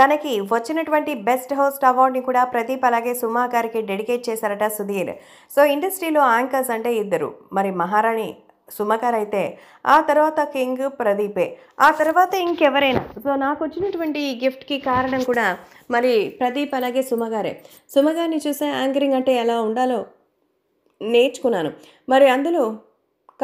తనకి వచ్చినటువంటి best host అవార్డ్ని కూడా ప్రదీప్ అలాగే సుమా గారికి డెడికేట్ చేశారట సుధీర్ సో ఇండస్ట్రీలో యాంకర్స్ అంటే ఇద్దరు మరి మహారాణి సుమకర్ అయితే ఆ తర్వాత కింగ్ ప్రదీపే ఆ తర్వాత ఇంకెవరైనా సో నాకు వచ్చినటువంటి ఈ గిఫ్ట్కి కారణం కూడా మరి ప్రదీప్ అలాగే సుమగారే సుమగారిని చూసే యాంకరింగ్ అంటే ఎలా ఉండాలో నేర్చుకున్నాను మరి అందులో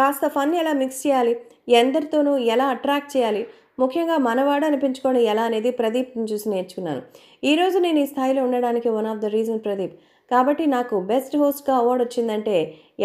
కాస్త ఫన్ ఎలా మిక్స్ చేయాలి ఎందరితోనూ ఎలా అట్రాక్ట్ చేయాలి ముఖ్యంగా మనవాడ అనిపించుకోవడం ఎలా అనేది ప్రదీప్ని చూసి నేర్చుకున్నాను ఈరోజు నేను ఈ స్థాయిలో ఉండడానికి one of the reason Pradeep కాబట్టి నాకు బెస్ట్ హోస్ట్గా అవార్డు వచ్చిందంటే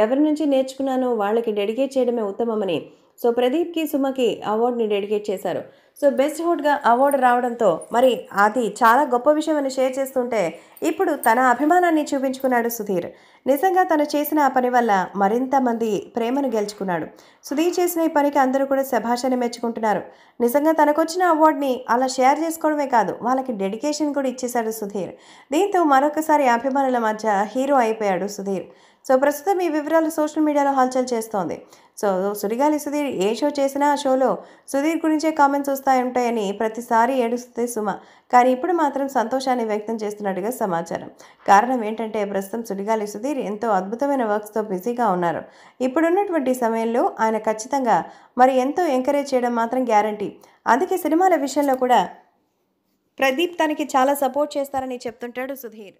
ఎవరి నుంచి నేర్చుకున్నానో వాళ్ళకి డెడికేట్ చేయడమే ఉత్తమమని సో ప్రదీప్కి సుమకి అవార్డుని డెడికేట్ చేశారు సో బెస్ట్ హుడ్గా అవార్డు రావడంతో మరి అది చాలా గొప్ప విషయం అని షేర్ చేస్తుంటే ఇప్పుడు తన అభిమానాన్ని చూపించుకున్నాడు సుధీర్ నిజంగా తను చేసిన ఆ పని వల్ల మరింత మంది ప్రేమను గెలుచుకున్నాడు సుధీర్ చేసిన ఈ పనికి అందరూ కూడా శభాషని మెచ్చుకుంటున్నారు నిజంగా తనకొచ్చిన అవార్డుని అలా షేర్ చేసుకోవడమే కాదు వాళ్ళకి డెడికేషన్ కూడా ఇచ్చేశాడు సుధీర్ దీంతో మరొకసారి అభిమానుల మధ్య హీరో అయిపోయాడు సుధీర్ సో ప్రస్తుతం ఈ వివరాలు సోషల్ మీడియాలో హల్చల్ చేస్తోంది సో సుడిగాలి సుధీర్ ఏ షో చేసినా ఆ షోలో సుధీర్ గురించే కామెంట్స్ వస్తాయంటాయని ప్రతిసారి ఏడుస్తే సుమ కానీ ఇప్పుడు మాత్రం సంతోషాన్ని వ్యక్తం చేస్తున్నట్టుగా సమాచారం కారణం ఏంటంటే ప్రస్తుతం సుడిగాలి సుధీర్ ఎంతో అద్భుతమైన వర్క్స్తో బిజీగా ఉన్నారు ఇప్పుడున్నటువంటి సమయంలో ఆయన ఖచ్చితంగా మరి ఎంతో ఎంకరేజ్ చేయడం మాత్రం గ్యారంటీ అందుకే సినిమాల విషయంలో కూడా ప్రదీప్ తనకి చాలా సపోర్ట్ చేస్తారని చెప్తుంటాడు సుధీర్